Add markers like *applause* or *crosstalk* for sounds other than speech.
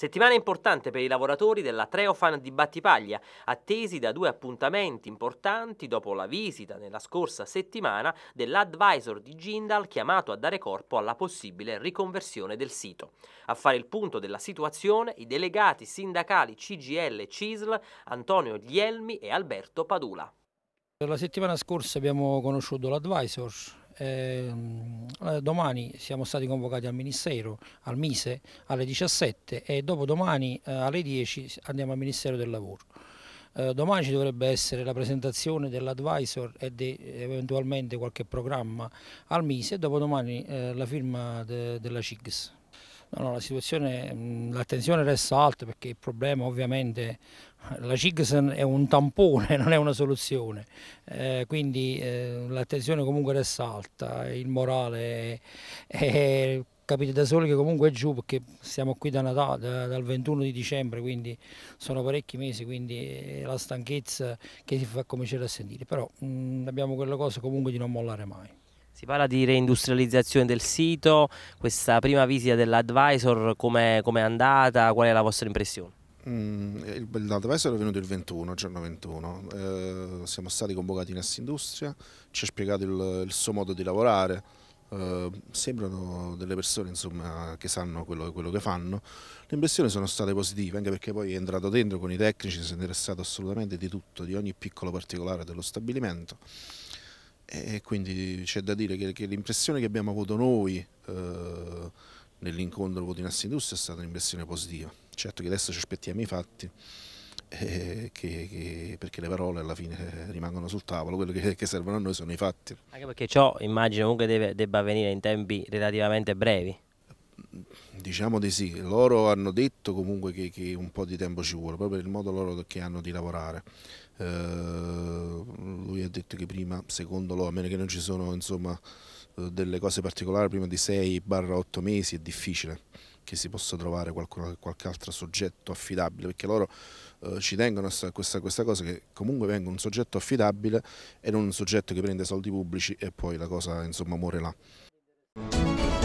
Settimana importante per i lavoratori della Treofan di Battipaglia, attesi da due appuntamenti importanti dopo la visita nella scorsa settimana dell'advisor di Gindal chiamato a dare corpo alla possibile riconversione del sito. A fare il punto della situazione i delegati sindacali CGL e CISL Antonio Ghielmi e Alberto Padula. La settimana scorsa abbiamo conosciuto l'advisor Ehm, eh, domani siamo stati convocati al Ministero, al Mise, alle 17 e dopodomani eh, alle 10 andiamo al Ministero del Lavoro. Eh, domani ci dovrebbe essere la presentazione dell'advisor e de, eventualmente qualche programma al Mise e dopodomani eh, la firma de, della CIGS. No, no, la situazione, mm, la tensione resta alta perché il problema ovviamente la CIGS è un tampone, *laughs* non è una soluzione, eh, quindi eh, la tensione comunque resta alta, il morale è, è capite da soli che comunque è giù perché siamo qui da Natale, da, dal 21 di dicembre, quindi sono parecchi mesi, quindi eh, la stanchezza che si fa cominciare a sentire, però mh, mm, abbiamo quella cosa comunque di non mollare mai. Si parla di reindustrializzazione del sito, questa prima visita dell'advisor come è andata, qual è la vostra impressione? Mm, L'advisor è venuto il 21, giorno 21, eh, siamo stati convocati in Assindustria, ci ha spiegato il, il suo modo di lavorare, Uh, sembrano delle persone insomma, che sanno quello, quello, che fanno. Le impressioni sono state positive, anche perché poi è entrato dentro con i tecnici, si è interessato assolutamente di tutto, di ogni piccolo particolare dello stabilimento. E quindi c'è da dire che, che l'impressione che abbiamo avuto noi eh, nell'incontro con Dinastia Industria è stata un'impressione positiva. Certo che adesso ci aspettiamo i fatti, eh, che, che, perché le parole alla fine eh, rimangono sul tavolo, quello che, che servono a noi sono i fatti. Anche perché ciò immagino comunque deve, debba avvenire in tempi relativamente brevi. Diciamo di sì, loro hanno detto comunque che, un po' di tempo ci vuole, proprio per il modo loro che hanno di lavorare. Eh, detto che prima, secondo loro, a meno che non ci sono insomma, eh, delle cose particolari, prima di 6-8 mesi è difficile che si possa trovare qualcuno, qualche altro soggetto affidabile, perché loro eh, ci tengono a questa, questa, cosa che comunque venga un soggetto affidabile e non un soggetto che prende soldi pubblici e poi la cosa insomma muore là.